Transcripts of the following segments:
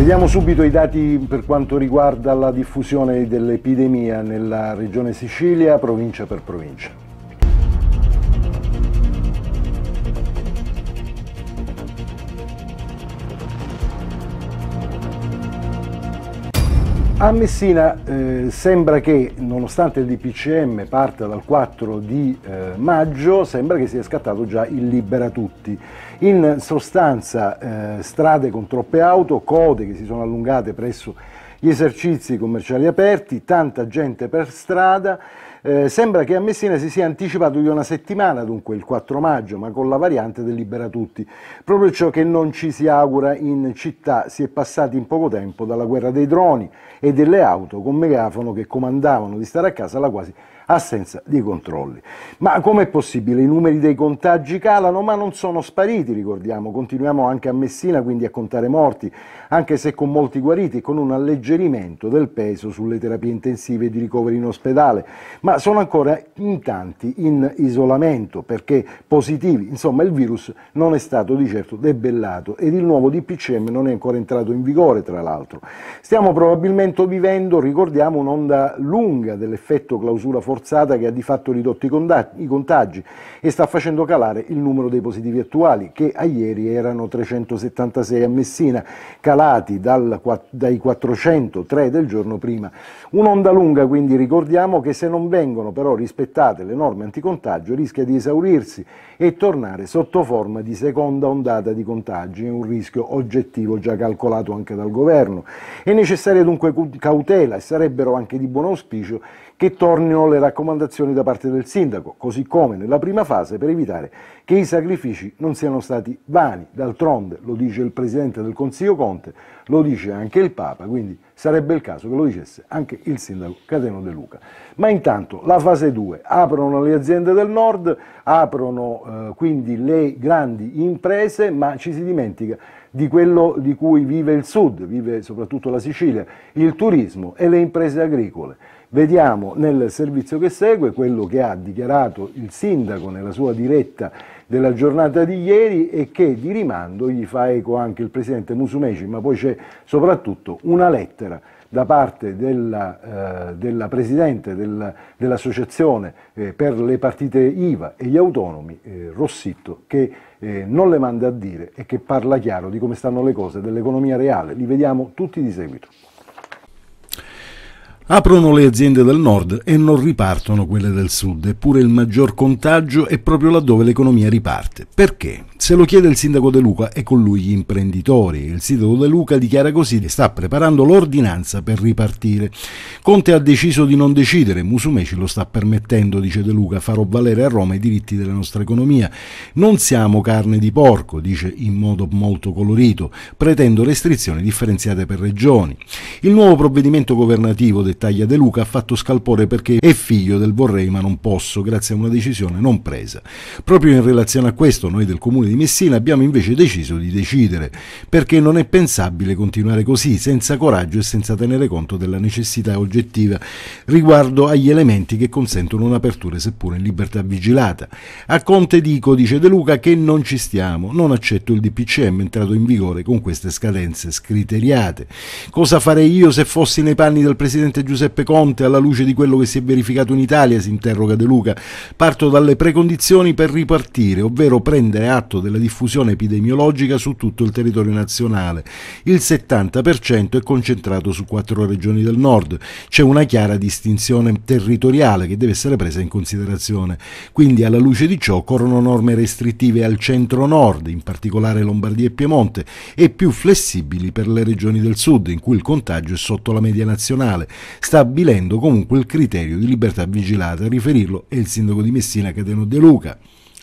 Vediamo subito i dati per quanto riguarda la diffusione dell'epidemia nella regione Sicilia, provincia per provincia. A Messina eh, sembra che, nonostante il DPCM parta dal 4 di eh, maggio, sembra che sia scattato già il libera tutti. In sostanza eh, strade con troppe auto, code che si sono allungate presso gli esercizi commerciali aperti, tanta gente per strada. Eh, sembra che a Messina si sia anticipato di una settimana, dunque il 4 maggio, ma con la variante del Libera Tutti. Proprio ciò che non ci si augura in città, si è passati in poco tempo dalla guerra dei droni e delle auto con megafono che comandavano di stare a casa alla quasi assenza di controlli. Ma com'è possibile? I numeri dei contagi calano, ma non sono spariti, ricordiamo. Continuiamo anche a Messina, quindi a contare morti anche se con molti guariti e con un alleggerimento del peso sulle terapie intensive di ricovero in ospedale, ma sono ancora in tanti in isolamento perché positivi, insomma il virus non è stato di certo debellato ed il nuovo DPCM non è ancora entrato in vigore tra l'altro. Stiamo probabilmente vivendo, ricordiamo, un'onda lunga dell'effetto clausura forzata che ha di fatto ridotto i contagi e sta facendo calare il numero dei positivi attuali che a ieri erano 376 a Messina, calando calati dal, dai 403 del giorno prima. Un'onda lunga quindi ricordiamo che se non vengono però rispettate le norme anticontagio rischia di esaurirsi e tornare sotto forma di seconda ondata di contagi, è un rischio oggettivo già calcolato anche dal governo. È necessaria dunque cautela e sarebbero anche di buon auspicio che tornino le raccomandazioni da parte del sindaco, così come nella prima fase per evitare che i sacrifici non siano stati vani. D'altronde lo dice il Presidente del Consiglio Conte, lo dice anche il Papa, quindi sarebbe il caso che lo dicesse anche il sindaco Cateno De Luca. Ma intanto la fase 2, aprono le aziende del nord, aprono eh, quindi le grandi imprese, ma ci si dimentica di quello di cui vive il sud, vive soprattutto la Sicilia, il turismo e le imprese agricole. Vediamo nel servizio che segue quello che ha dichiarato il sindaco nella sua diretta della giornata di ieri e che di rimando gli fa eco anche il presidente Musumeci, ma poi c'è soprattutto una lettera da parte della, eh, della presidente del, dell'associazione eh, per le partite IVA e gli autonomi, eh, Rossitto, che eh, non le manda a dire e che parla chiaro di come stanno le cose dell'economia reale. Li vediamo tutti di seguito. Aprono le aziende del nord e non ripartono quelle del sud, eppure il maggior contagio è proprio laddove l'economia riparte. Perché? Se lo chiede il sindaco De Luca e con lui gli imprenditori. Il sindaco De Luca dichiara così che sta preparando l'ordinanza per ripartire. Conte ha deciso di non decidere, Musumeci lo sta permettendo, dice De Luca, farò valere a Roma i diritti della nostra economia. Non siamo carne di porco, dice in modo molto colorito, pretendo restrizioni differenziate per regioni. Il nuovo provvedimento governativo, dettaglia De Luca, ha fatto scalpore perché è figlio del vorrei ma non posso, grazie a una decisione non presa. Proprio in relazione a questo noi del Comune di Messina abbiamo invece deciso di decidere, perché non è pensabile continuare così, senza coraggio e senza tenere conto della necessità oggettiva riguardo agli elementi che consentono un'apertura seppure in libertà vigilata. A Conte dico, dice De Luca, che non ci stiamo, non accetto il DPCM entrato in vigore con queste scadenze scriteriate. Cosa farei io se fossi nei panni del presidente Giuseppe Conte alla luce di quello che si è verificato in Italia? si interroga De Luca. Parto dalle precondizioni per ripartire, ovvero prendere atto della diffusione epidemiologica su tutto il territorio nazionale. Il 70% è concentrato su quattro regioni del nord. C'è una chiara distinzione territoriale che deve essere presa in considerazione. Quindi alla luce di ciò corrono norme restrittive al centro-nord, in particolare Lombardia e Piemonte, e più flessibili per le regioni del sud, in cui il contagio è sotto la media nazionale, stabilendo comunque il criterio di libertà vigilata. A riferirlo è il sindaco di Messina Cateno De Luca.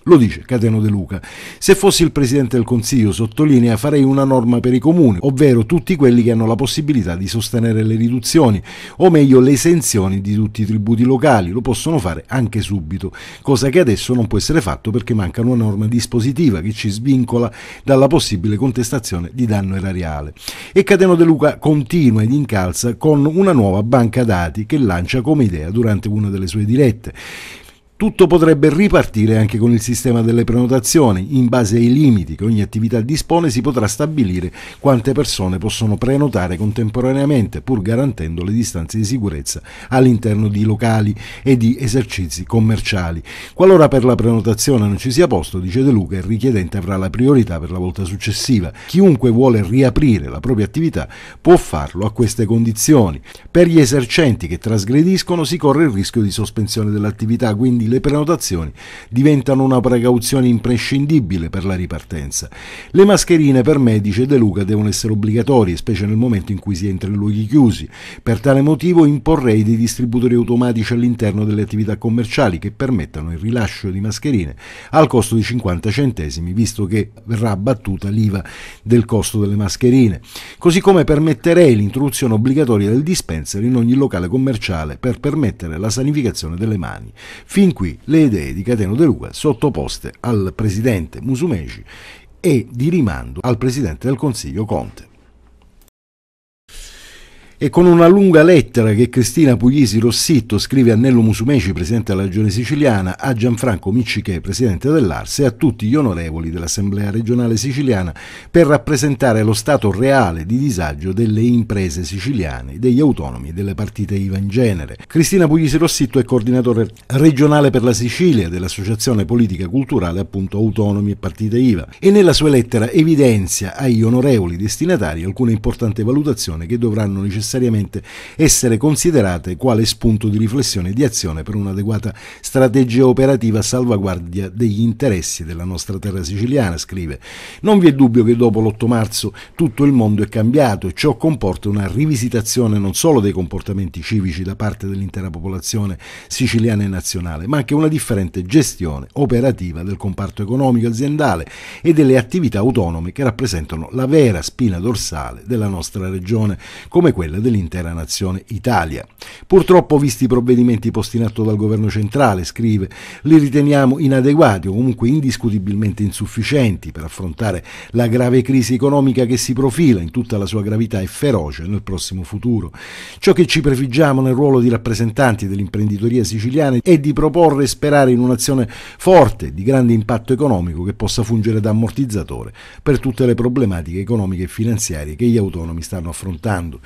Lo dice Cateno De Luca. Se fossi il Presidente del Consiglio, sottolinea, farei una norma per i comuni, ovvero tutti quelli che hanno la possibilità di sostenere le riduzioni, o meglio le esenzioni di tutti i tributi locali. Lo possono fare anche subito, cosa che adesso non può essere fatto perché manca una norma dispositiva che ci svincola dalla possibile contestazione di danno erariale. E Cateno De Luca continua ed incalza con una nuova banca dati che lancia come idea durante una delle sue dirette. Tutto potrebbe ripartire anche con il sistema delle prenotazioni. In base ai limiti che ogni attività dispone si potrà stabilire quante persone possono prenotare contemporaneamente pur garantendo le distanze di sicurezza all'interno di locali e di esercizi commerciali. Qualora per la prenotazione non ci sia posto, dice De Luca, il richiedente avrà la priorità per la volta successiva. Chiunque vuole riaprire la propria attività può farlo a queste condizioni. Per gli esercenti che trasgrediscono si corre il rischio di sospensione dell'attività, quindi le prenotazioni diventano una precauzione imprescindibile per la ripartenza. Le mascherine per medici e De Luca devono essere obbligatorie, specie nel momento in cui si entra in luoghi chiusi. Per tale motivo imporrei dei distributori automatici all'interno delle attività commerciali che permettano il rilascio di mascherine al costo di 50 centesimi, visto che verrà abbattuta l'IVA del costo delle mascherine. Così come permetterei l'introduzione obbligatoria del dispenser in ogni locale commerciale per permettere la sanificazione delle mani. Fin qui le idee di Cateno De Luca sottoposte al presidente Musumeci e di rimando al presidente del Consiglio Conte e con una lunga lettera che Cristina Puglisi Rossitto scrive a Nello Musumeci, presidente della Regione Siciliana, a Gianfranco Micciche, presidente dell'Arse, e a tutti gli onorevoli dell'Assemblea regionale siciliana per rappresentare lo stato reale di disagio delle imprese siciliane, degli autonomi e delle partite IVA in genere. Cristina Puglisi Rossitto è coordinatore regionale per la Sicilia dell'Associazione Politica Culturale appunto Autonomi e Partite IVA e nella sua lettera evidenzia agli onorevoli destinatari alcune importanti valutazioni che dovranno necessariamente necessariamente essere considerate quale spunto di riflessione e di azione per un'adeguata strategia operativa a salvaguardia degli interessi della nostra terra siciliana, scrive. Non vi è dubbio che dopo l'8 marzo tutto il mondo è cambiato e ciò comporta una rivisitazione non solo dei comportamenti civici da parte dell'intera popolazione siciliana e nazionale, ma anche una differente gestione operativa del comparto economico aziendale e delle attività autonome che rappresentano la vera spina dorsale della nostra regione, come quella dovere dell'intera nazione Italia. Purtroppo, visti i provvedimenti posti in atto dal governo centrale, scrive, li riteniamo inadeguati o comunque indiscutibilmente insufficienti per affrontare la grave crisi economica che si profila in tutta la sua gravità e feroce nel prossimo futuro. Ciò che ci prefiggiamo nel ruolo di rappresentanti dell'imprenditoria siciliana è di proporre e sperare in un'azione forte, di grande impatto economico, che possa fungere da ammortizzatore per tutte le problematiche economiche e finanziarie che gli autonomi stanno affrontando.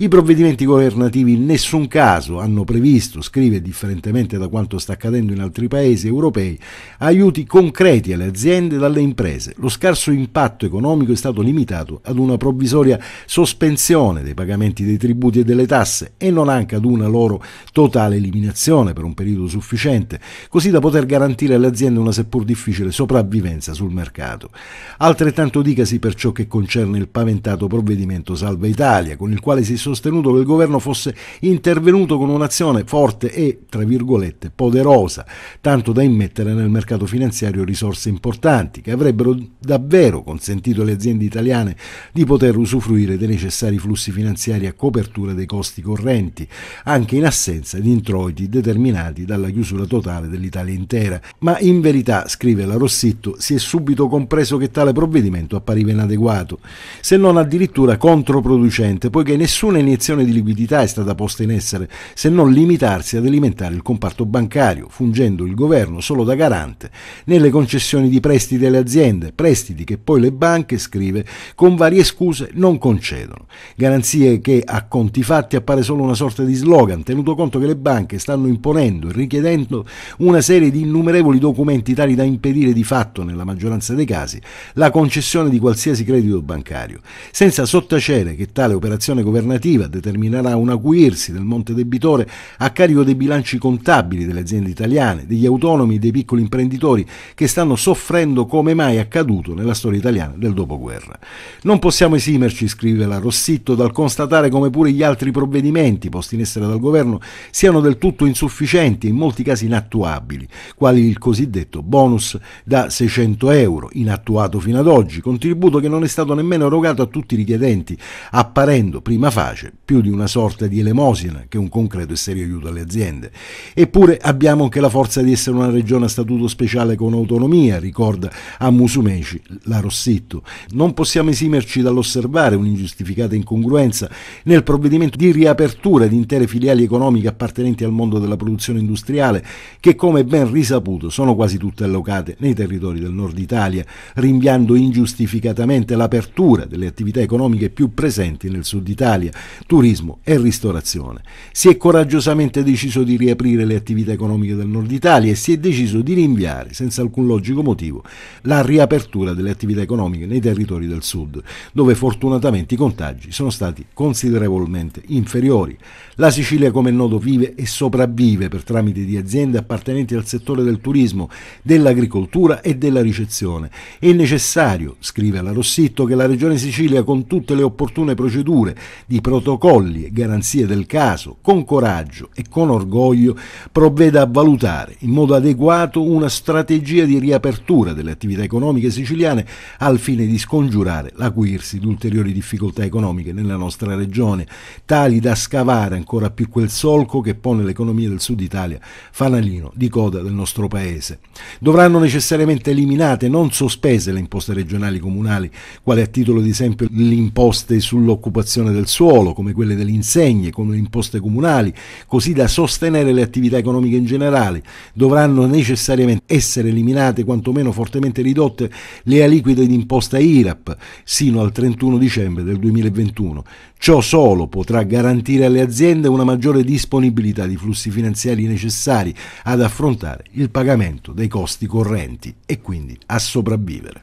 I provvedimenti governativi in nessun caso hanno previsto, scrive differentemente da quanto sta accadendo in altri paesi europei, aiuti concreti alle aziende e alle imprese. Lo scarso impatto economico è stato limitato ad una provvisoria sospensione dei pagamenti dei tributi e delle tasse e non anche ad una loro totale eliminazione per un periodo sufficiente, così da poter garantire alle aziende una seppur difficile sopravvivenza sul mercato. Altrettanto dicasi per ciò che concerne il paventato provvedimento Salva Italia, con il quale si sostiene sostenuto che il governo fosse intervenuto con un'azione forte e, tra virgolette, poderosa, tanto da immettere nel mercato finanziario risorse importanti che avrebbero davvero consentito alle aziende italiane di poter usufruire dei necessari flussi finanziari a copertura dei costi correnti, anche in assenza di introiti determinati dalla chiusura totale dell'Italia intera. Ma in verità, scrive la Rossitto, si è subito compreso che tale provvedimento appariva inadeguato, se non addirittura controproducente, poiché nessuna nessuna iniezione di liquidità è stata posta in essere se non limitarsi ad alimentare il comparto bancario, fungendo il governo solo da garante nelle concessioni di prestiti alle aziende, prestiti che poi le banche, scrive, con varie scuse non concedono. Garanzie che a conti fatti appare solo una sorta di slogan, tenuto conto che le banche stanno imponendo e richiedendo una serie di innumerevoli documenti tali da impedire di fatto, nella maggioranza dei casi, la concessione di qualsiasi credito bancario, senza sottacere che tale operazione governativa normativa determinerà un acuirsi del monte debitore a carico dei bilanci contabili delle aziende italiane, degli autonomi e dei piccoli imprenditori che stanno soffrendo come mai accaduto nella storia italiana del dopoguerra. Non possiamo esimerci, scrive la Rossitto, dal constatare come pure gli altri provvedimenti posti in essere dal governo siano del tutto insufficienti e in molti casi inattuabili, quali il cosiddetto bonus da 600 euro, inattuato fino ad oggi, contributo che non è stato nemmeno erogato a tutti i richiedenti, apparendo prima facie efficace, più di una sorta di elemosina che un concreto e serio aiuto alle aziende. Eppure abbiamo anche la forza di essere una regione a statuto speciale con autonomia, ricorda a Musumeci la Rossetto. Non possiamo esimerci dall'osservare un'ingiustificata incongruenza nel provvedimento di riapertura di intere filiali economiche appartenenti al mondo della produzione industriale, che come ben risaputo sono quasi tutte allocate nei territori del nord Italia, rinviando ingiustificatamente l'apertura delle attività economiche più presenti nel sud Italia, turismo e ristorazione. Si è coraggiosamente deciso di riaprire le attività economiche del nord Italia e si è deciso di rinviare, senza alcun logico motivo, la riapertura delle attività economiche nei territori del sud, dove fortunatamente i contagi sono stati considerevolmente inferiori. La Sicilia, come è noto, vive e sopravvive per tramite di aziende appartenenti al settore del turismo, dell'agricoltura e della ricezione. È necessario, scrive la Rossitto, che la Regione Sicilia, con tutte le opportune procedure di protocolli e garanzie del caso, con coraggio e con orgoglio, provveda a valutare in modo adeguato una strategia di riapertura delle attività economiche siciliane al fine di scongiurare l'acuirsi di ulteriori difficoltà economiche nella nostra regione, tali da scavare ancora più quel solco che pone l'economia del sud Italia fanalino di coda del nostro paese. Dovranno necessariamente eliminate, non sospese, le imposte regionali comunali, quale a titolo di esempio le sull'occupazione del suolo, suolo, come quelle delle insegne, come le imposte comunali, così da sostenere le attività economiche in generale, dovranno necessariamente essere eliminate, quantomeno fortemente ridotte, le aliquote di imposta IRAP sino al 31 dicembre del 2021. Ciò solo potrà garantire alle aziende una maggiore disponibilità di flussi finanziari necessari ad affrontare il pagamento dei costi correnti e quindi a sopravvivere.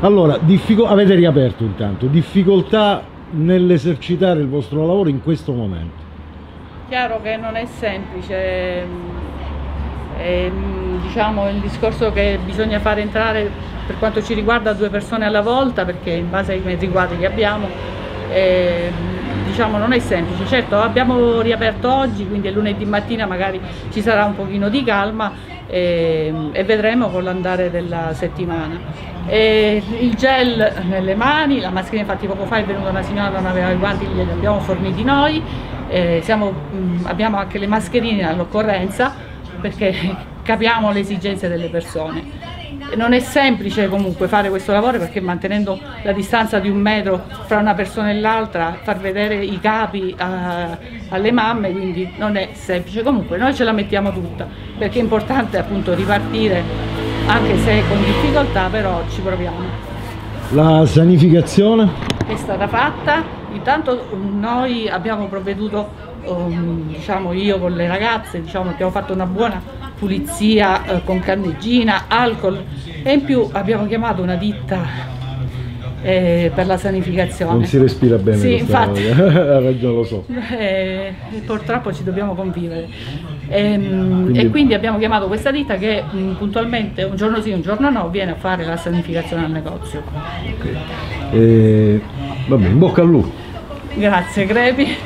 Allora, diffico- avete riaperto intanto, difficoltà nell'esercitare il vostro lavoro in questo momento? Chiaro che non è semplice, è, ehm, ehm, diciamo il discorso che bisogna fare entrare per quanto ci riguarda due persone alla volta perché in base ai mezzi quadri che abbiamo eh, diciamo non è semplice, certo abbiamo riaperto oggi quindi lunedì mattina magari ci sarà un pochino di calma e, ehm, e vedremo con l'andare della settimana. E il gel nelle mani, la mascherina infatti poco fa è venuta una signora non aveva i guanti, li abbiamo forniti noi, eh, siamo, mm, abbiamo anche le mascherine all'occorrenza perché capiamo le esigenze delle persone non è semplice comunque fare questo lavoro perché mantenendo la distanza di un metro fra una persona e l'altra, far vedere i capi a, eh, alle mamme, quindi non è semplice. Comunque noi ce la mettiamo tutta perché è importante appunto ripartire anche se con difficoltà, però ci proviamo. La sanificazione? È stata fatta, intanto noi abbiamo provveduto, um, diciamo io con le ragazze, diciamo, abbiamo fatto una buona pulizia eh, con candeggina, alcol e in più abbiamo chiamato una ditta eh, per la sanificazione. Non si respira bene. Sì, infatti. Ha ragione, eh, lo so. Eh, purtroppo ci dobbiamo convivere. E ehm, quindi, e quindi abbiamo chiamato questa ditta che mh, mm, puntualmente un giorno sì, un giorno no, viene a fare la sanificazione al negozio. Okay. Eh, vabbè, in bocca al lupo. Grazie, Crepi.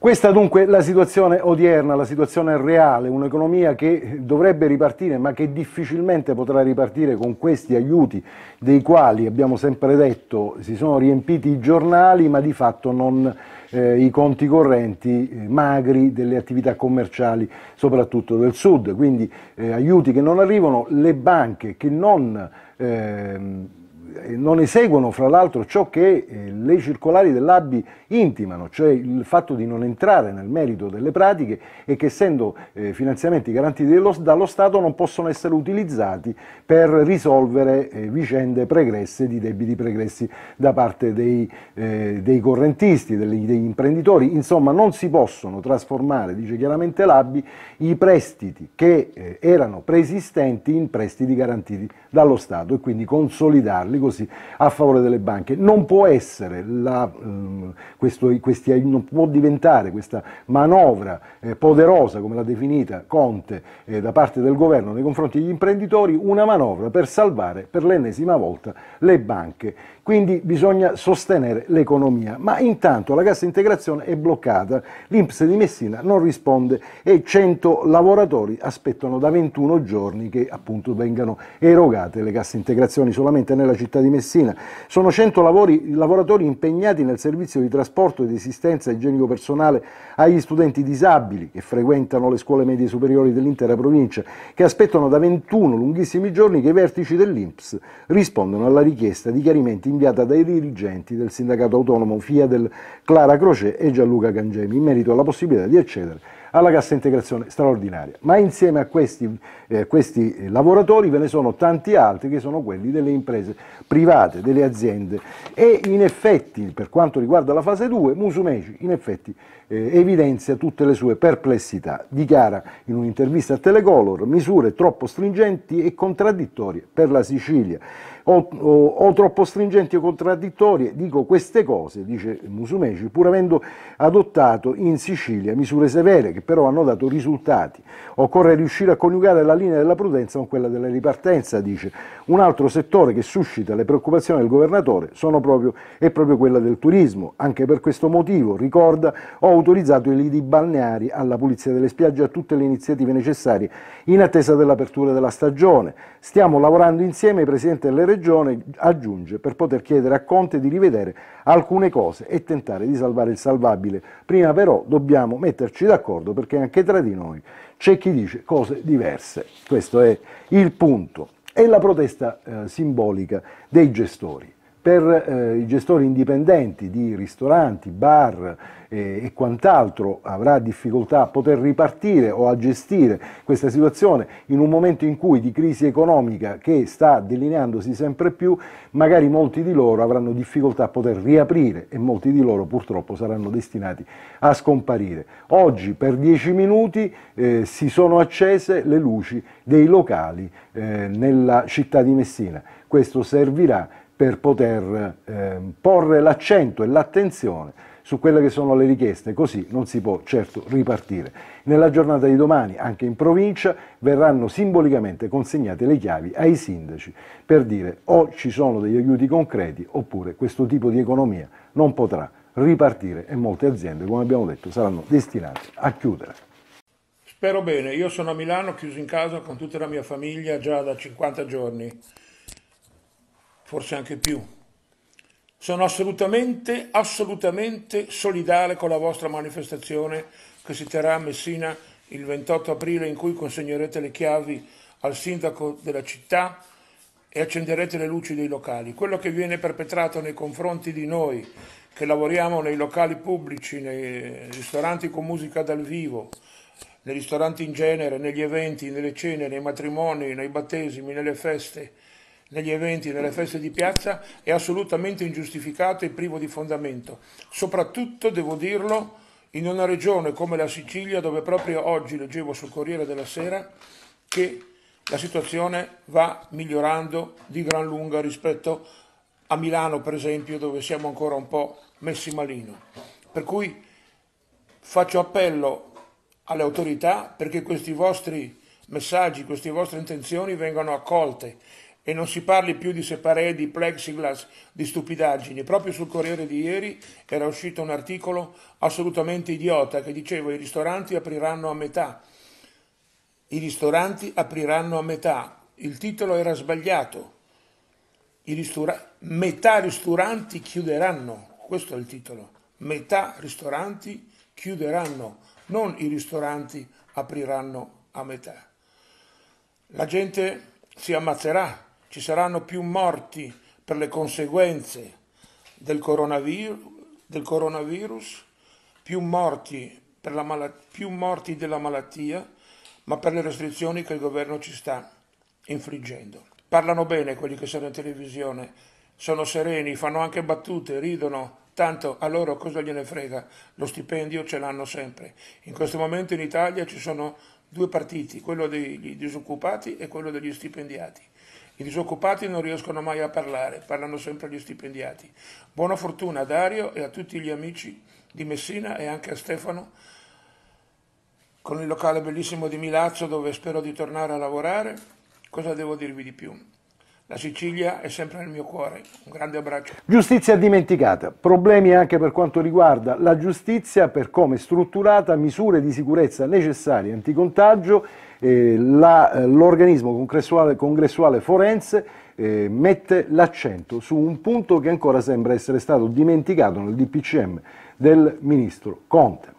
Questa dunque è la situazione odierna, la situazione reale, un'economia che dovrebbe ripartire ma che difficilmente potrà ripartire con questi aiuti dei quali abbiamo sempre detto si sono riempiti i giornali ma di fatto non eh, i conti correnti eh, magri delle attività commerciali soprattutto del sud, quindi eh, aiuti che non arrivano, le banche che non ehm, eh, non eseguono fra l'altro ciò che eh, le circolari dell'ABI intimano, cioè il fatto di non entrare nel merito delle pratiche e che essendo eh, finanziamenti garantiti dallo Stato non possono essere utilizzati per risolvere vicende pregresse di debiti pregressi da parte dei, dei correntisti, degli imprenditori, insomma non si possono trasformare, dice chiaramente l'ABI, i prestiti che erano preesistenti in prestiti garantiti dallo Stato e quindi consolidarli così, a favore delle banche. Non può essere, la, mm, questo, questi, non può diventare questa manovra eh, poderosa, come l'ha definita Conte, eh, da parte del governo nei confronti degli imprenditori, una manovra per salvare per l'ennesima volta le banche quindi bisogna sostenere l'economia. Ma intanto la cassa integrazione è bloccata, l'Inps di Messina non risponde e 100 lavoratori aspettano da 21 giorni che appunto vengano erogate le casse integrazioni solamente nella città di Messina. Sono 100 lavori, lavoratori impegnati nel servizio di trasporto e di assistenza igienico personale agli studenti disabili che frequentano le scuole medie superiori dell'intera provincia, che aspettano da 21 lunghissimi giorni che i vertici dell'Inps rispondano alla richiesta di chiarimenti in inviata dai dirigenti del sindacato autonomo FIA del Clara Croce e Gianluca Cangemi in merito alla possibilità di accedere alla cassa integrazione straordinaria. Ma insieme a questi, eh, questi lavoratori ve ne sono tanti altri che sono quelli delle imprese private, delle aziende e in effetti per quanto riguarda la fase 2 Musumeci in effetti eh, evidenzia tutte le sue perplessità, dichiara in un'intervista a Telecolor misure troppo stringenti e contraddittorie per la Sicilia o, o, o troppo stringenti o contraddittorie, dico queste cose, dice Musumeci, pur avendo adottato in Sicilia misure severe che che però hanno dato risultati. Occorre riuscire a coniugare la linea della prudenza con quella della ripartenza, dice. Un altro settore che suscita le preoccupazioni del governatore sono proprio, è proprio quella del turismo. Anche per questo motivo, ricorda, ho autorizzato i lidi balneari alla pulizia delle spiagge e a tutte le iniziative necessarie in attesa dell'apertura della stagione. Stiamo lavorando insieme, il Presidente delle Regioni aggiunge, per poter chiedere a Conte di rivedere alcune cose e tentare di salvare il salvabile. Prima però dobbiamo metterci d'accordo d'accordo, perché anche tra di noi c'è chi dice cose diverse, questo è il punto, è la protesta eh, simbolica dei gestori per eh, i gestori indipendenti di ristoranti, bar eh, e quant'altro avrà difficoltà a poter ripartire o a gestire questa situazione in un momento in cui di crisi economica che sta delineandosi sempre più, magari molti di loro avranno difficoltà a poter riaprire e molti di loro purtroppo saranno destinati a scomparire. Oggi per dieci minuti eh, si sono accese le luci dei locali eh, nella città di Messina. Questo servirà per poter eh, porre l'accento e l'attenzione su quelle che sono le richieste, così non si può certo ripartire. Nella giornata di domani, anche in provincia, verranno simbolicamente consegnate le chiavi ai sindaci per dire o ci sono degli aiuti concreti oppure questo tipo di economia non potrà ripartire e molte aziende, come abbiamo detto, saranno destinate a chiudere. Spero bene, io sono a Milano, chiuso in casa con tutta la mia famiglia già da 50 giorni forse anche più. Sono assolutamente, assolutamente solidale con la vostra manifestazione che si terrà a Messina il 28 aprile in cui consegnerete le chiavi al sindaco della città e accenderete le luci dei locali. Quello che viene perpetrato nei confronti di noi che lavoriamo nei locali pubblici, nei ristoranti con musica dal vivo, nei ristoranti in genere, negli eventi, nelle cene, nei matrimoni, nei battesimi, nelle feste, negli eventi nelle feste di piazza è assolutamente ingiustificato e privo di fondamento. Soprattutto, devo dirlo, in una regione come la Sicilia, dove proprio oggi leggevo sul Corriere della Sera che la situazione va migliorando di gran lunga rispetto a Milano, per esempio, dove siamo ancora un po' messi malino. Per cui faccio appello alle autorità perché questi vostri messaggi, queste vostre intenzioni vengano accolte e non si parli più di separé, di plexiglass, di stupidaggini. Proprio sul Corriere di ieri era uscito un articolo assolutamente idiota che diceva i ristoranti apriranno a metà. I ristoranti apriranno a metà. Il titolo era sbagliato. Ristora metà ristoranti chiuderanno. Questo è il titolo. Metà ristoranti chiuderanno, non i ristoranti apriranno a metà. La gente si ammazzerà ci saranno più morti per le conseguenze del coronavirus, del coronavirus più, morti malattia, più morti della malattia, ma per le restrizioni che il governo ci sta infliggendo. Parlano bene quelli che sono in televisione, sono sereni, fanno anche battute, ridono, tanto a loro cosa gliene frega, lo stipendio ce l'hanno sempre. In questo momento in Italia ci sono due partiti, quello dei disoccupati e quello degli stipendiati. I disoccupati non riescono mai a parlare, parlano sempre gli stipendiati. Buona fortuna a Dario e a tutti gli amici di Messina e anche a Stefano con il locale bellissimo di Milazzo dove spero di tornare a lavorare. Cosa devo dirvi di più? La Sicilia è sempre nel mio cuore. Un grande abbraccio. Giustizia dimenticata. Problemi anche per quanto riguarda la giustizia, per come è strutturata, misure di sicurezza necessarie, anticontagio eh, eh, l'organismo congressuale, congressuale forense eh, mette l'accento su un punto che ancora sembra essere stato dimenticato nel DPCM del ministro Conte.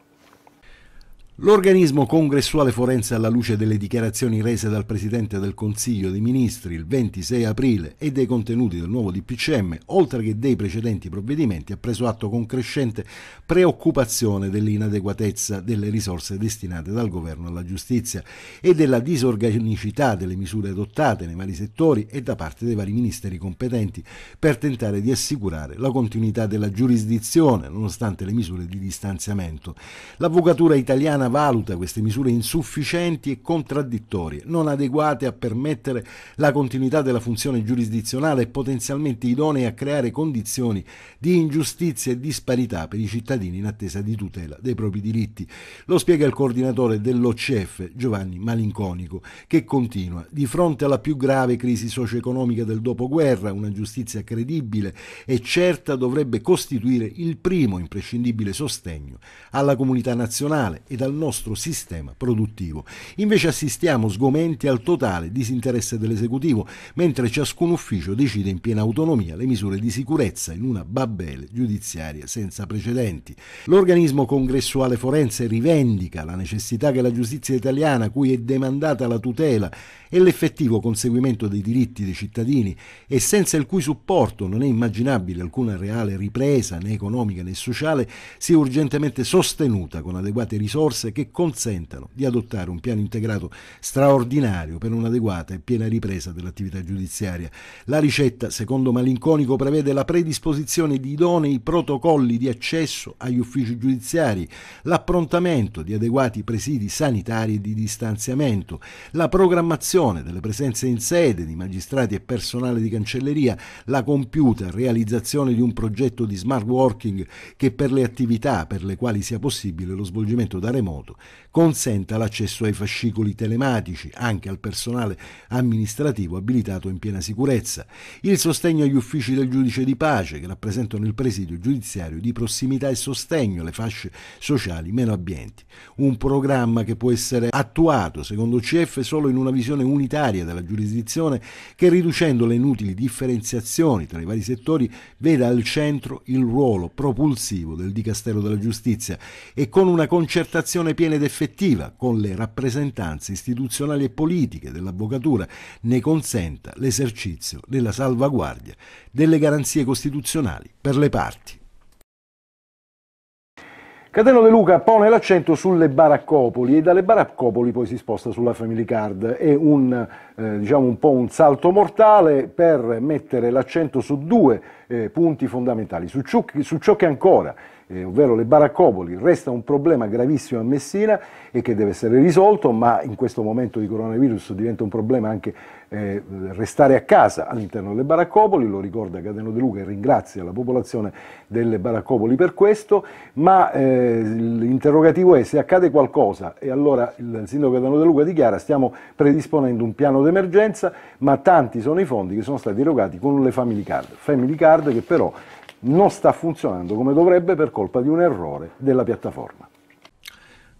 L'organismo congressuale forense alla luce delle dichiarazioni rese dal Presidente del Consiglio dei Ministri il 26 aprile e dei contenuti del nuovo DPCM, oltre che dei precedenti provvedimenti, ha preso atto con crescente preoccupazione dell'inadeguatezza delle risorse destinate dal Governo alla giustizia e della disorganicità delle misure adottate nei vari settori e da parte dei vari ministeri competenti per tentare di assicurare la continuità della giurisdizione, nonostante le misure di distanziamento. L'avvocatura italiana valuta queste misure insufficienti e contraddittorie, non adeguate a permettere la continuità della funzione giurisdizionale e potenzialmente idonee a creare condizioni di ingiustizia e disparità per i cittadini in attesa di tutela dei propri diritti. Lo spiega il coordinatore dell'OCF Giovanni Malinconico, che continua di fronte alla più grave crisi socio-economica del dopoguerra, una giustizia credibile e certa dovrebbe costituire il primo imprescindibile sostegno alla comunità nazionale ed al al nostro sistema produttivo. Invece assistiamo sgomenti al totale disinteresse dell'esecutivo, mentre ciascun ufficio decide in piena autonomia le misure di sicurezza in una Babele giudiziaria senza precedenti. L'organismo congressuale forense rivendica la necessità che la giustizia italiana, cui è demandata la tutela e l'effettivo conseguimento dei diritti dei cittadini e senza il cui supporto non è immaginabile alcuna reale ripresa né economica né sociale, sia urgentemente sostenuta con adeguate risorse risorse che consentano di adottare un piano integrato straordinario per un'adeguata e piena ripresa dell'attività giudiziaria. La ricetta, secondo Malinconico, prevede la predisposizione di idonei protocolli di accesso agli uffici giudiziari, l'approntamento di adeguati presidi sanitari e di distanziamento, la programmazione delle presenze in sede di magistrati e personale di cancelleria, la compiuta realizzazione di un progetto di smart working che per le attività per le quali sia possibile lo svolgimento da remoto remoto, consenta l'accesso ai fascicoli telematici anche al personale amministrativo abilitato in piena sicurezza, il sostegno agli uffici del giudice di pace che rappresentano il presidio giudiziario di prossimità e sostegno alle fasce sociali meno abbienti, un programma che può essere attuato secondo CF solo in una visione unitaria della giurisdizione che riducendo le inutili differenziazioni tra i vari settori veda al centro il ruolo propulsivo del Dicastero della Giustizia e con una concertazione collaborazione piena ed effettiva con le rappresentanze istituzionali e politiche dell'avvocatura ne consenta l'esercizio della salvaguardia delle garanzie costituzionali per le parti. Cateno De Luca pone l'accento sulle baraccopoli e dalle baraccopoli poi si sposta sulla Family Card. È un, eh, diciamo un po' un salto mortale per mettere l'accento su due eh, punti fondamentali, su ciò, su ciò che ancora, eh, ovvero le baraccopoli, resta un problema gravissimo a Messina e che deve essere risolto, ma in questo momento di coronavirus diventa un problema anche eh, restare a casa all'interno delle baraccopoli, lo ricorda Cadeno De Luca e ringrazia la popolazione delle baraccopoli per questo, ma eh, l'interrogativo è se accade qualcosa e allora il sindaco Cadeno De Luca dichiara stiamo predisponendo un piano d'emergenza, ma tanti sono i fondi che sono stati erogati con le family card, family card che però non sta funzionando come dovrebbe per colpa di un errore della piattaforma.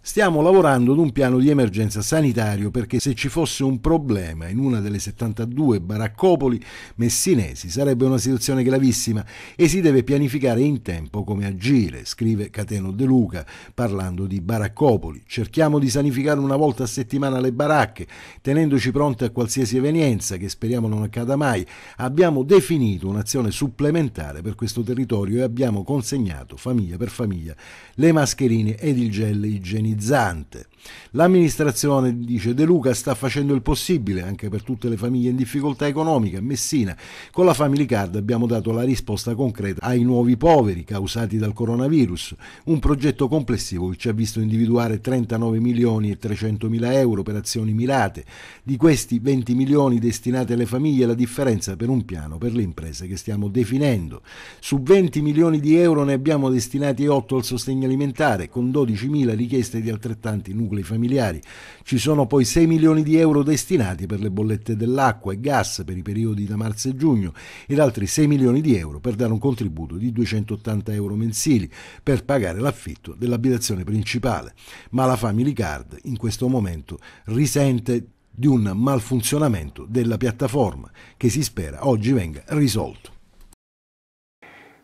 Stiamo lavorando ad un piano di emergenza sanitario perché se ci fosse un problema in una delle 72 baraccopoli messinesi sarebbe una situazione gravissima e si deve pianificare in tempo come agire, scrive Cateno De Luca parlando di baraccopoli. Cerchiamo di sanificare una volta a settimana le baracche, tenendoci pronte a qualsiasi evenienza che speriamo non accada mai. Abbiamo definito un'azione supplementare per questo territorio e abbiamo consegnato famiglia per famiglia le mascherine ed il gel igienico agonizzante. L'amministrazione, dice De Luca, sta facendo il possibile anche per tutte le famiglie in difficoltà economica. Messina, con la Family Card abbiamo dato la risposta concreta ai nuovi poveri causati dal coronavirus. Un progetto complessivo che ci ha visto individuare 39 milioni e 300 mila euro per azioni mirate. Di questi 20 milioni destinati alle famiglie, la differenza per un piano per le imprese che stiamo definendo. Su 20 milioni di euro ne abbiamo destinati 8 al sostegno alimentare, con 12 mila richieste di altrettanti nuclei nuclei familiari. Ci sono poi 6 milioni di euro destinati per le bollette dell'acqua e gas per i periodi da marzo e giugno ed altri 6 milioni di euro per dare un contributo di 280 euro mensili per pagare l'affitto dell'abitazione principale. Ma la Family Card in questo momento risente di un malfunzionamento della piattaforma che si spera oggi venga risolto.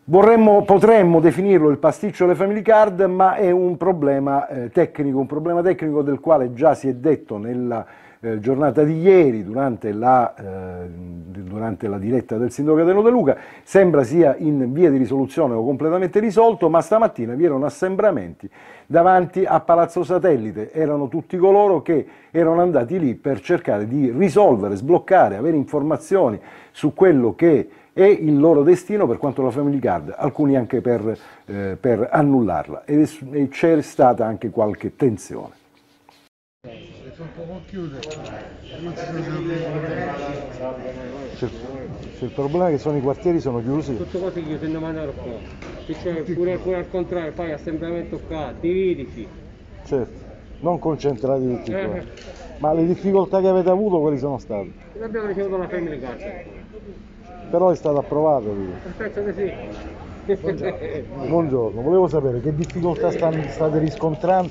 Vorremmo, potremmo definirlo il pasticcio alle family card, ma è un problema eh, tecnico, un problema tecnico del quale già si è detto nella eh, giornata di ieri, durante la, eh, durante la diretta del sindaco Adeno De Luca, sembra sia in via di risoluzione o completamente risolto, ma stamattina vi erano assembramenti davanti a Palazzo Satellite, erano tutti coloro che erano andati lì per cercare di risolvere, sbloccare, avere informazioni su quello che e il loro destino per quanto la Family Card, alcuni anche per, eh, per annullarla e, e c'è stata anche qualche tensione. C'è il problema che sono i quartieri sono chiusi. Tutto cose che sento mandare qua. Cioè, pure, pure al contrario, fai assembramento qua, dividici. Certo, non concentrati tutti eh, qua. Eh. Ma le difficoltà che avete avuto quali sono state? Abbiamo ricevuto la family card però è stato approvato. Lui. Perfetto, sì. Buongiorno. Buongiorno. volevo sapere che difficoltà eh. state riscontrando,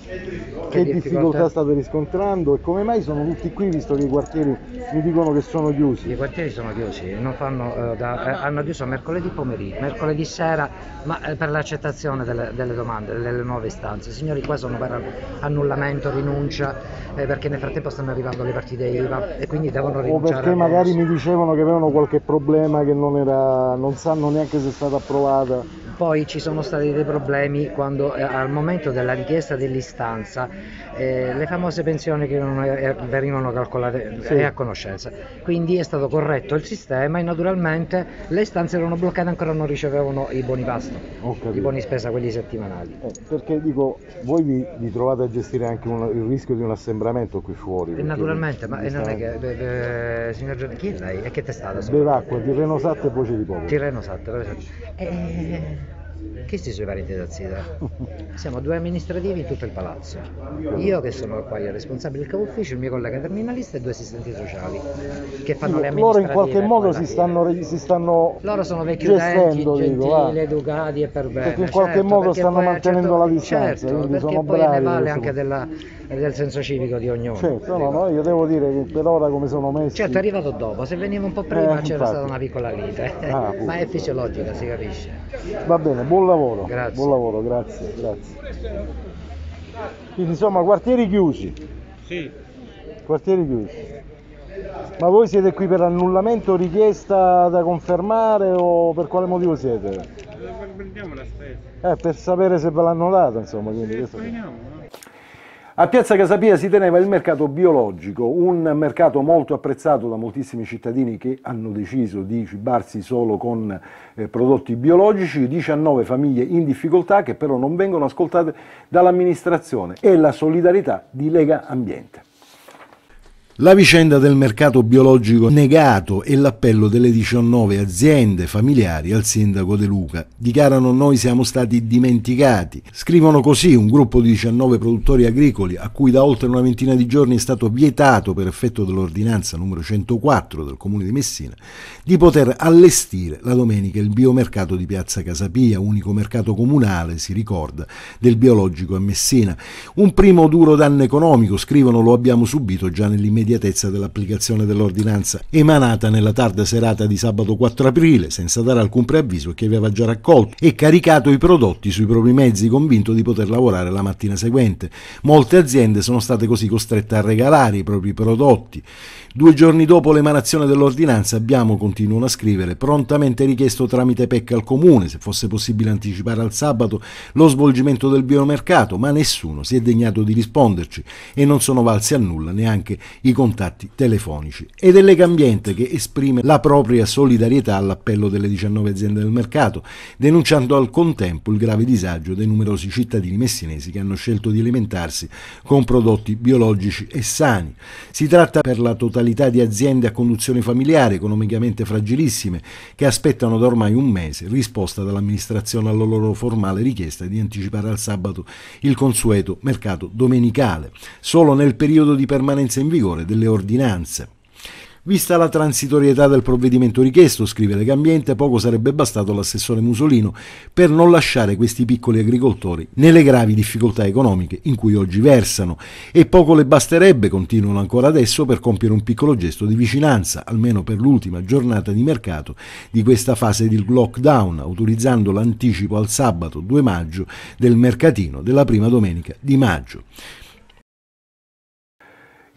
che, difficoltà? state riscontrando e come mai sono tutti qui visto che i quartieri mi dicono che sono chiusi. I quartieri sono chiusi, fanno, eh, da, eh, hanno chiuso mercoledì pomeriggio, mercoledì sera, ma eh, per l'accettazione delle, delle, domande, delle nuove istanze. Signori qua sono per annullamento, rinuncia, eh, perché nel frattempo stanno arrivando le partite IVA e quindi devono rinunciare. O perché magari mi dicevano che avevano qualche problema che non, era, non sanno neanche se è stata approvata poi ci sono stati dei problemi quando eh, al momento della richiesta dell'istanza eh, le famose pensioni che non eh, venivano calcolate eh, sì. è a conoscenza, quindi è stato corretto il sistema e naturalmente le istanze erano bloccate ancora non ricevevano i buoni pasto, i buoni spesa quelli settimanali. Eh, perché dico, voi vi, vi, trovate a gestire anche un, il rischio di un assembramento qui fuori? naturalmente, ma non è che, beh, signor Giorgio, chi è lei? E che testata? Bevacqua, Tirreno Satte e Voce di poco Tirreno Satte, per esempio. Yeah. Chi si suverente da Zida? Siamo due amministrativi in tutto il palazzo. Io che sono qua il responsabile del capo ufficio, il mio collega terminalista e due assistenti sociali che fanno sì, le amministrative. Loro in qualche modo si stanno, si stanno, Loro sono vecchi gestendo, utenti, dico, gentili, ah. educati e per bene. Perché in qualche certo, modo stanno poi, mantenendo certo, la distanza, certo, quindi sono poi bravi. ne vale anche della, del senso civico di ognuno. Certo, no, no, io devo dire che per ora come sono messi... Certo, è arrivato dopo, se venivo un po' prima eh, c'era stata una piccola lite, ah, ma è fisiologica, si capisce. Va bene, buon lavoro. Grazie. Buon lavoro, grazie, grazie. Quindi insomma quartieri chiusi. Sì. Quartieri chiusi. Ma voi siete qui per annullamento, richiesta da confermare o per quale motivo siete? Eh, per eh, sapere se ve l'hanno data, insomma. Quindi, sì, eh, questo... A Piazza Casapia si teneva il mercato biologico, un mercato molto apprezzato da moltissimi cittadini che hanno deciso di cibarsi solo con eh, prodotti biologici, 19 famiglie in difficoltà che però non vengono ascoltate dall'amministrazione e la solidarietà di Lega Ambiente. La vicenda del mercato biologico negato e l'appello delle 19 aziende familiari al sindaco De Luca. Dichiarano noi siamo stati dimenticati. Scrivono così un gruppo di 19 produttori agricoli a cui da oltre una ventina di giorni è stato vietato per effetto dell'ordinanza numero 104 del comune di Messina di poter allestire la domenica il biomercato di Piazza Casapia, unico mercato comunale, si ricorda, del biologico a Messina. Un primo duro danno economico, scrivono, lo abbiamo subito già nell'immediato l'immediatezza dell'applicazione dell'ordinanza emanata nella tarda serata di sabato 4 aprile, senza dare alcun preavviso a chi aveva già raccolto e caricato i prodotti sui propri mezzi, convinto di poter lavorare la mattina seguente. Molte aziende sono state così costrette a regalare i propri prodotti. Due giorni dopo l'emanazione dell'ordinanza abbiamo, continuano a scrivere, prontamente richiesto tramite PEC al Comune, se fosse possibile anticipare al sabato lo svolgimento del biomercato, ma nessuno si è degnato di risponderci e non sono valsi a nulla neanche i contatti telefonici. Ed è Legambiente che esprime la propria solidarietà all'appello delle 19 aziende del mercato, denunciando al contempo il grave disagio dei numerosi cittadini messinesi che hanno scelto di alimentarsi con prodotti biologici e sani. Si tratta per la totalità centralità di aziende a conduzione familiare economicamente fragilissime che aspettano da ormai un mese risposta dall'amministrazione alla loro formale richiesta di anticipare al sabato il consueto mercato domenicale, solo nel periodo di permanenza in vigore delle ordinanze. Vista la transitorietà del provvedimento richiesto, scrive Legambiente, poco sarebbe bastato all'assessore Musolino per non lasciare questi piccoli agricoltori nelle gravi difficoltà economiche in cui oggi versano e poco le basterebbe, continuano ancora adesso, per compiere un piccolo gesto di vicinanza, almeno per l'ultima giornata di mercato di questa fase di lockdown, autorizzando l'anticipo al sabato 2 maggio del mercatino della prima domenica di maggio.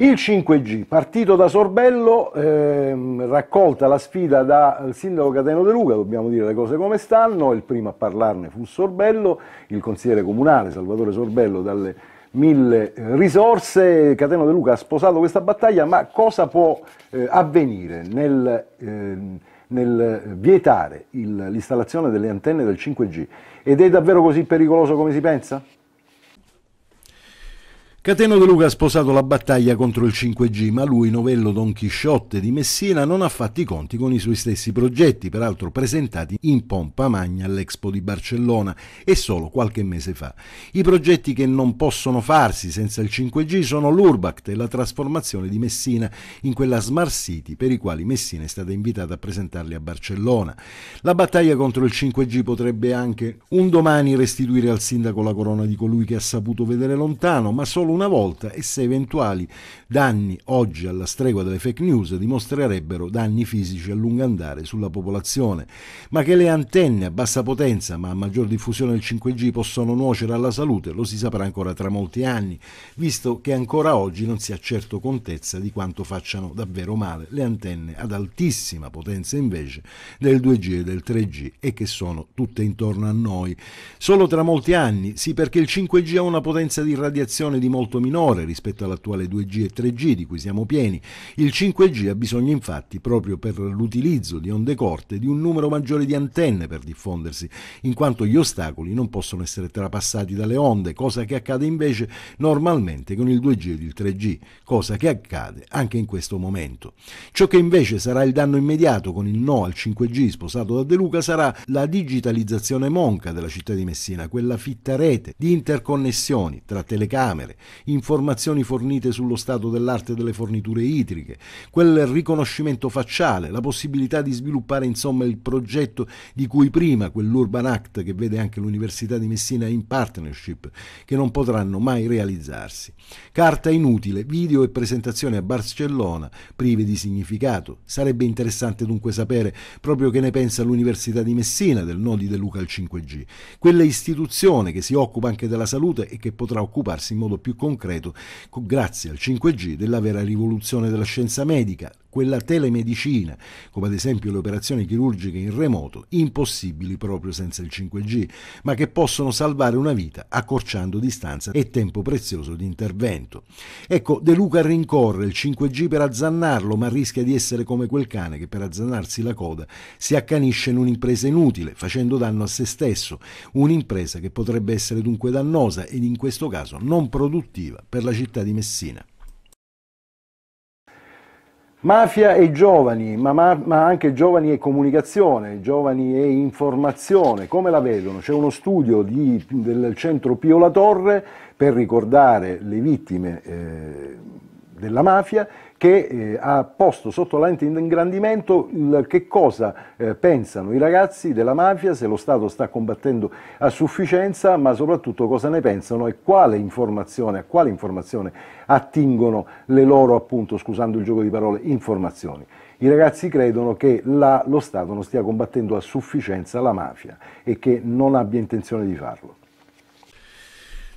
Il 5G, partito da Sorbello, ehm, raccolta la sfida dal sindaco Cateno De Luca, dobbiamo dire le cose come stanno, il primo a parlarne fu Sorbello, il consigliere comunale Salvatore Sorbello dalle mille risorse, Cateno De Luca ha sposato questa battaglia, ma cosa può eh, avvenire nel, eh, nel vietare l'installazione delle antenne del 5G? Ed è davvero così pericoloso come si pensa? Cateno De Luca ha sposato la battaglia contro il 5G, ma lui, novello Don Chisciotte di Messina, non ha fatto i conti con i suoi stessi progetti, peraltro presentati in pompa magna all'Expo di Barcellona e solo qualche mese fa. I progetti che non possono farsi senza il 5G sono l'Urbact e la trasformazione di Messina in quella Smart City per i quali Messina è stata invitata a presentarli a Barcellona. La battaglia contro il 5G potrebbe anche un domani restituire al sindaco la corona di colui che ha saputo vedere lontano, ma solo solo una volta e se eventuali danni oggi alla stregua delle fake news dimostrerebbero danni fisici a lungo andare sulla popolazione, ma che le antenne a bassa potenza ma a maggior diffusione del 5G possono nuocere alla salute lo si saprà ancora tra molti anni, visto che ancora oggi non si ha certo contezza di quanto facciano davvero male le antenne ad altissima potenza invece del 2G e del 3G e che sono tutte intorno a noi. Solo tra molti anni, sì perché il 5G ha una potenza di radiazione di molto molto minore rispetto all'attuale 2G e 3G di cui siamo pieni. Il 5G ha bisogno infatti, proprio per l'utilizzo di onde corte, di un numero maggiore di antenne per diffondersi, in quanto gli ostacoli non possono essere trapassati dalle onde, cosa che accade invece normalmente con il 2G e il 3G, cosa che accade anche in questo momento. Ciò che invece sarà il danno immediato con il no al 5G sposato da De Luca sarà la digitalizzazione monca della città di Messina, quella fitta rete di interconnessioni tra telecamere, informazioni fornite sullo stato dell'arte delle forniture idriche, quel riconoscimento facciale, la possibilità di sviluppare insomma il progetto di cui prima, quell'Urban Act che vede anche l'Università di Messina in partnership, che non potranno mai realizzarsi. Carta inutile, video e presentazione a Barcellona, prive di significato. Sarebbe interessante dunque sapere proprio che ne pensa l'Università di Messina del no di De Luca al 5G, quella istituzione che si occupa anche della salute e che potrà occuparsi in modo più concreto grazie al 5G della vera rivoluzione della scienza medica, quella telemedicina, come ad esempio le operazioni chirurgiche in remoto, impossibili proprio senza il 5G, ma che possono salvare una vita accorciando distanza e tempo prezioso di intervento. Ecco, De Luca rincorre il 5G per azzannarlo, ma rischia di essere come quel cane che per azzannarsi la coda si accanisce in un'impresa inutile, facendo danno a se stesso, un'impresa che potrebbe essere dunque dannosa ed in questo caso non produttiva per la città di Messina. Mafia e giovani, ma, ma, ma, anche giovani e comunicazione, giovani e informazione, come la vedono? C'è uno studio di, del centro Pio La Torre per ricordare le vittime eh, della mafia che eh, ha posto sotto la lente ingrandimento il, che cosa eh, pensano i ragazzi della mafia, se lo Stato sta combattendo a sufficienza, ma soprattutto cosa ne pensano e quale informazione, a quale informazione attingono le loro, appunto, scusando il gioco di parole, informazioni. I ragazzi credono che la, lo Stato non stia combattendo a sufficienza la mafia e che non abbia intenzione di farlo.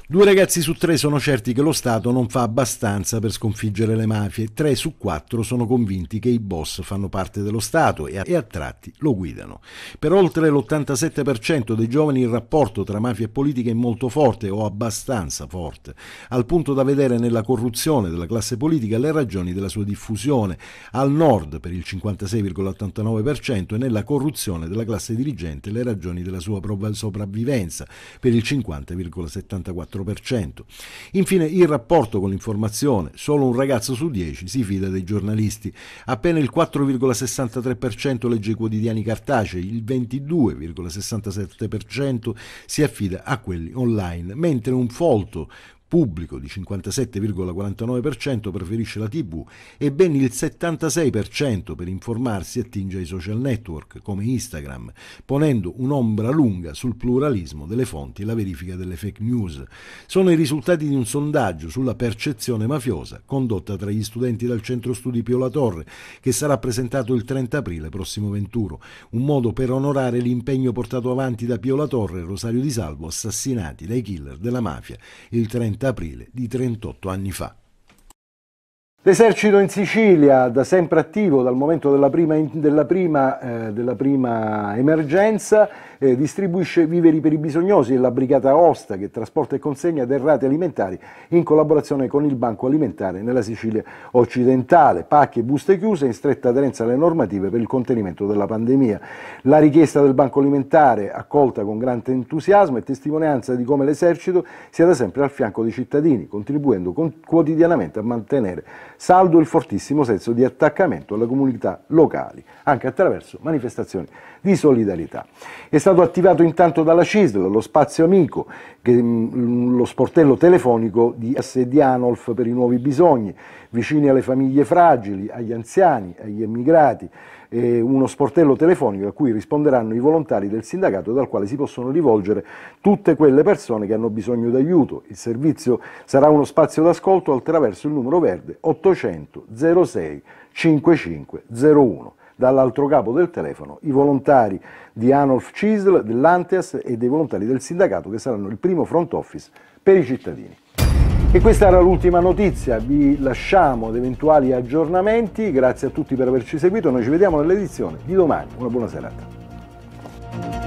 Due ragazzi su tre sono certi che lo Stato non fa abbastanza per sconfiggere le mafie, tre su quattro sono convinti che i boss fanno parte dello Stato e a, tratti lo guidano. Per oltre l'87% dei giovani il rapporto tra mafia e politica è molto forte o abbastanza forte, al punto da vedere nella corruzione della classe politica le ragioni della sua diffusione, al nord per il 56,89% e nella corruzione della classe dirigente le ragioni della sua sopravvivenza per il 50,74%. 4%. Infine il rapporto con l'informazione, solo un ragazzo su 10 si fida dei giornalisti, appena il 4,63% legge i quotidiani cartacei, il 22,67% si affida a quelli online, mentre un folto pubblico di 57,49% preferisce la TV e ben il 76% per informarsi attinge ai social network come Instagram, ponendo un'ombra lunga sul pluralismo delle fonti e la verifica delle fake news. Sono i risultati di un sondaggio sulla percezione mafiosa condotta tra gli studenti dal Centro Studi Pio La Torre, che sarà presentato il 30 aprile prossimo 21, un modo per onorare l'impegno portato avanti da Pio La Torre e Rosario Di Salvo assassinati dai killer della mafia il 30 30 aprile di 38 anni fa. L'esercito in Sicilia, da sempre attivo dal momento della prima, della prima, eh, della prima emergenza, eh, distribuisce viveri per i bisognosi e la brigata Osta che trasporta e consegna derrate alimentari in collaborazione con il Banco Alimentare nella Sicilia occidentale. Pacche e buste chiuse in stretta aderenza alle normative per il contenimento della pandemia. La richiesta del Banco Alimentare accolta con grande entusiasmo è testimonianza di come l'esercito sia da sempre al fianco dei cittadini, contribuendo con, quotidianamente a mantenere saldo il fortissimo senso di attaccamento alle comunità locali, anche attraverso manifestazioni di solidarietà. E stato attivato intanto dalla CISL, dallo spazio amico, che, mm, mm, lo sportello telefonico di SD Anolf per i nuovi bisogni, vicini alle famiglie fragili, agli anziani, agli emigrati, eh, uno sportello telefonico a cui risponderanno i volontari del sindacato dal quale si possono rivolgere tutte quelle persone che hanno bisogno d'aiuto. Il servizio sarà uno spazio d'ascolto attraverso il numero verde 800 06 5501 dall'altro capo del telefono i volontari di Anolf Cisl, dell'Anteas e dei volontari del sindacato che saranno il primo front office per i cittadini. E questa era l'ultima notizia, vi lasciamo ad eventuali aggiornamenti, grazie a tutti per averci seguito, noi ci vediamo nell'edizione di domani, una buona serata.